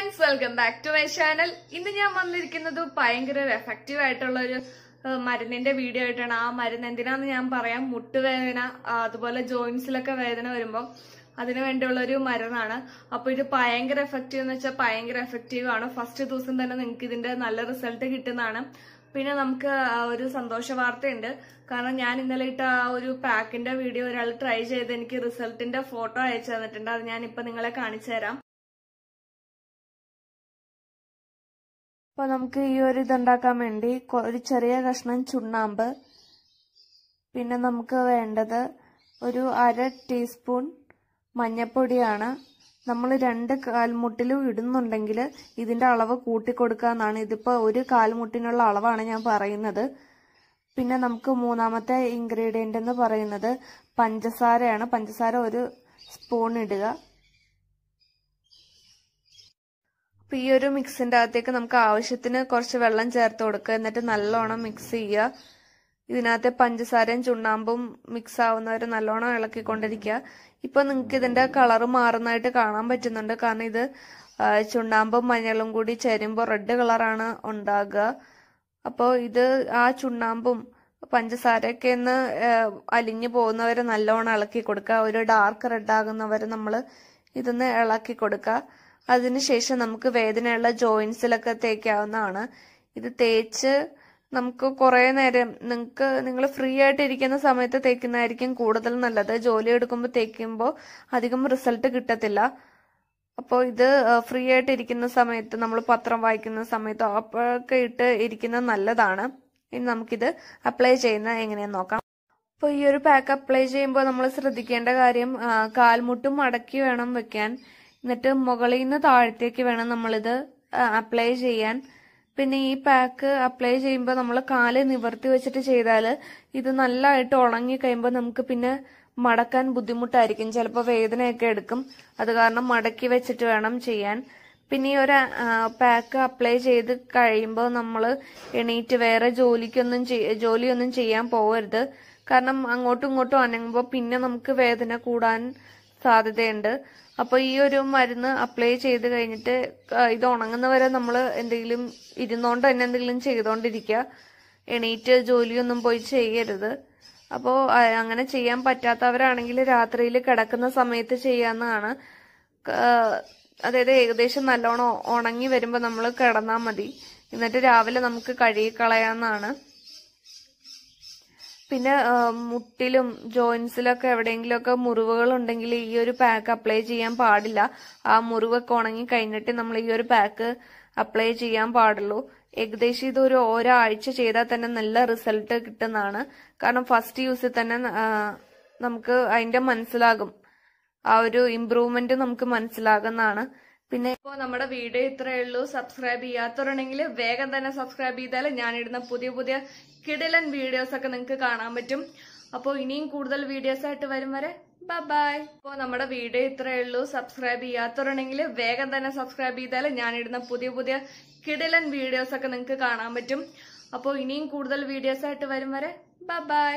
friends welcome back to my channel ഇന്ന് ഞാൻ വന്നിരിക്കുന്നത് ഭയങ്കര ഒരു എഫക്റ്റീവ് ആയിട്ടുള്ള ഒരു മരുന്നിന്റെ വീഡിയോ ആയിട്ടാണ് ആ മരുന്ന് എന്തിനാന്ന് ഞാൻ പറയാം മുട്ടുവേദന അതുപോലെ ജോയിൻസിലൊക്കെ വേദന വരുമ്പോൾ അതിനു വേണ്ടിയുള്ള ഒരു മരുന്നാണ് അപ്പൊ ഇത് ഭയങ്കര എഫക്റ്റീവ് എന്ന് വെച്ചാൽ ഭയങ്കര എഫക്റ്റീവ് ആണ് ഫസ്റ്റ് ദിവസം തന്നെ നിങ്ങൾക്ക് ഇതിന്റെ നല്ല റിസൾട്ട് കിട്ടുന്നതാണ് പിന്നെ നമുക്ക് ഒരു സന്തോഷ വാർത്തയുണ്ട് കാരണം ഞാൻ ഇന്നലെ ഇട്ട ആ ഒരു പാക്കിന്റെ വീഡിയോ ഒരാൾ ട്രൈ ചെയ്ത് എനിക്ക് റിസൾട്ടിന്റെ ഫോട്ടോ അയച്ചു തന്നിട്ടുണ്ട് അത് ഞാൻ ഇപ്പൊ നിങ്ങളെ കാണിച്ചു തരാം അപ്പോൾ നമുക്ക് ഈ ഒരു ഇതുണ്ടാക്കാൻ വേണ്ടി ഒരു ചെറിയ കഷ്ണം ചുണ്ണാമ്പ് പിന്നെ നമുക്ക് വേണ്ടത് ഒരു അര ടീസ്പൂൺ മഞ്ഞൾപ്പൊടിയാണ് നമ്മൾ രണ്ട് കാൽമുട്ടിലും ഇടുന്നുണ്ടെങ്കിൽ ഇതിൻ്റെ അളവ് കൂട്ടിക്കൊടുക്കുക എന്നാണ് ഇതിപ്പോൾ ഒരു കാൽമുട്ടിനുള്ള അളവാണ് ഞാൻ പറയുന്നത് പിന്നെ നമുക്ക് മൂന്നാമത്തെ ഇൻഗ്രീഡിയൻ്റ് എന്ന് പറയുന്നത് പഞ്ചസാരയാണ് പഞ്ചസാര ഒരു സ്പൂൺ ഇടുക അപ്പോൾ ഈ ഒരു മിക്സിൻ്റെ അകത്തേക്ക് നമുക്ക് ആവശ്യത്തിന് കുറച്ച് വെള്ളം ചേർത്ത് കൊടുക്കുക എന്നിട്ട് നല്ലോണം മിക്സ് ചെയ്യുക ഇതിനകത്തെ പഞ്ചസാരയും ചുണ്ണാമ്പും മിക്സ് ആവുന്നവർ നല്ലോണം ഇളക്കിക്കൊണ്ടിരിക്കുക ഇപ്പൊ നിങ്ങൾക്ക് ഇതിൻ്റെ കളർ മാറുന്നതായിട്ട് കാണാൻ പറ്റുന്നുണ്ട് കാരണം ഇത് ചുണ്ണാമ്പും മഞ്ഞളും കൂടി ചേരുമ്പോൾ റെഡ് കളറാണ് ഉണ്ടാകുക അപ്പോൾ ഇത് ആ ചുണ്ണാമ്പും പഞ്ചസാരയൊക്കെ ഒന്ന് അലിഞ്ഞു പോകുന്നവരെ നല്ലോണം ഇളക്കി കൊടുക്കുക ഒരു ഡാർക്ക് റെഡ് ആകുന്നവരെ നമ്മൾ ഇതൊന്ന് ഇളക്കി കൊടുക്കുക അതിനുശേഷം നമുക്ക് വേദനയുള്ള ജോയിൻസിലൊക്കെ തേക്കാവുന്നതാണ് ഇത് തേച്ച് നമുക്ക് കുറേ നേരം നിങ്ങൾക്ക് നിങ്ങൾ ഫ്രീ ആയിട്ട് ഇരിക്കുന്ന സമയത്ത് തേക്കുന്നതായിരിക്കും കൂടുതൽ നല്ലത് ജോലി എടുക്കുമ്പോൾ തേക്കുമ്പോൾ അധികം റിസൾട്ട് കിട്ടത്തില്ല അപ്പോൾ ഇത് ഫ്രീ ആയിട്ട് ഇരിക്കുന്ന സമയത്ത് നമ്മൾ പത്രം വായിക്കുന്ന സമയത്തോ അപ്പോഴൊക്കെ ഇട്ട് ഇരിക്കുന്നത് നല്ലതാണ് ഇനി നമുക്കിത് അപ്ലൈ ചെയ്യുന്ന എങ്ങനെയാന്ന് നോക്കാം അപ്പോൾ ഈ ഒരു പാക്ക് അപ്ലൈ ചെയ്യുമ്പോൾ നമ്മൾ ശ്രദ്ധിക്കേണ്ട കാര്യം കാൽമുട്ടും മടക്കി വേണം വെക്കാൻ എന്നിട്ട് മുകളിൽ നിന്ന് താഴത്തേക്ക് വേണം നമ്മളിത് അപ്ലൈ ചെയ്യാൻ പിന്നെ ഈ പാക്ക് അപ്ലൈ ചെയ്യുമ്പോൾ നമ്മൾ കാല് നിവർത്തി വെച്ചിട്ട് ചെയ്താൽ ഇത് നല്ലതായിട്ട് ഉണങ്ങി കഴിയുമ്പോൾ നമുക്ക് പിന്നെ മടക്കാൻ ബുദ്ധിമുട്ടായിരിക്കും ചിലപ്പോൾ വേദനയൊക്കെ എടുക്കും അത് കാരണം മടക്കി വെച്ചിട്ട് വേണം ചെയ്യാൻ പിന്നെ ഈ ഒരു പാക്ക് അപ്ലൈ ചെയ്ത് കഴിയുമ്പോൾ നമ്മൾ എണീറ്റ് വേറെ ജോലിക്കൊന്നും ജോലിയൊന്നും ചെയ്യാൻ പോകരുത് കാരണം അങ്ങോട്ടും ഇങ്ങോട്ടും അനങ്ങുമ്പോൾ പിന്നെ നമുക്ക് വേദന കൂടാൻ സാധ്യതയുണ്ട് അപ്പോൾ ഈ ഒരു മരുന്ന് അപ്ലൈ ചെയ്ത് കഴിഞ്ഞിട്ട് ഇത് ഉണങ്ങുന്ന വരെ നമ്മൾ എന്തെങ്കിലും ഇരുന്നോണ്ട് തന്നെ എന്തെങ്കിലും ചെയ്തുകൊണ്ടിരിക്കുക എണീറ്റ് ജോലിയൊന്നും പോയി ചെയ്യരുത് അപ്പോൾ അങ്ങനെ ചെയ്യാൻ പറ്റാത്തവരാണെങ്കിൽ രാത്രിയിൽ കിടക്കുന്ന സമയത്ത് ചെയ്യാവുന്നതാണ് അതായത് ഏകദേശം നല്ലോണം ഉണങ്ങി വരുമ്പോൾ നമ്മൾ കിടന്നാൽ മതി എന്നിട്ട് രാവിലെ നമുക്ക് കഴുകി കളയാവുന്നതാണ് പിന്നെ മുട്ടിലും ജോയിൻസിലൊക്കെ എവിടെയെങ്കിലുമൊക്കെ മുറിവുകൾ ഉണ്ടെങ്കിൽ ഈ ഒരു പാക്ക് അപ്ലൈ ചെയ്യാൻ പാടില്ല ആ മുറിവൊക്കെ ഉണങ്ങി കഴിഞ്ഞിട്ട് നമ്മൾ ഈ ഒരു പാക്ക് അപ്ലൈ ചെയ്യാൻ പാടുള്ളൂ ഏകദേശം ഇത് ഒരു ഒരാഴ്ച ചെയ്താൽ തന്നെ നല്ല റിസൾട്ട് കിട്ടുന്നതാണ് കാരണം ഫസ്റ്റ് യൂസിൽ തന്നെ നമുക്ക് അതിന്റെ മനസ്സിലാകും ആ ഒരു ഇമ്പ്രൂവ്മെന്റ് നമുക്ക് മനസ്സിലാകുന്നതാണ് പിന്നെ ഇപ്പോ നമ്മുടെ വീഡിയോ ഇത്രയേ ഉള്ളൂ സബ്സ്ക്രൈബ് ചെയ്യാത്തവരുണ്ടെങ്കിൽ വേഗം തന്നെ സബ്സ്ക്രൈബ് ചെയ്താൽ ഞാനിടുന്ന പുതിയ പുതിയ കിടിലൻ വീഡിയോസ് ഒക്കെ നിങ്ങൾക്ക് കാണാൻ പറ്റും അപ്പോൾ ഇനിയും കൂടുതൽ വീഡിയോസ് ആയിട്ട് വരും വരെ ബൈ ഇപ്പോ നമ്മുടെ വീഡിയോ ഇത്രയേ ഉള്ളൂ സബ്സ്ക്രൈബ് ചെയ്യാത്തവരുണ്ടെങ്കിൽ വേഗം തന്നെ സബ്സ്ക്രൈബ് ചെയ്താൽ ഞാനിടുന്ന പുതിയ പുതിയ കിടിലൻ വീഡിയോസ് ഒക്കെ നിങ്ങൾക്ക് കാണാൻ പറ്റും അപ്പോൾ ഇനിയും കൂടുതൽ വീഡിയോസ് ആയിട്ട് വരും വരെ ബൈ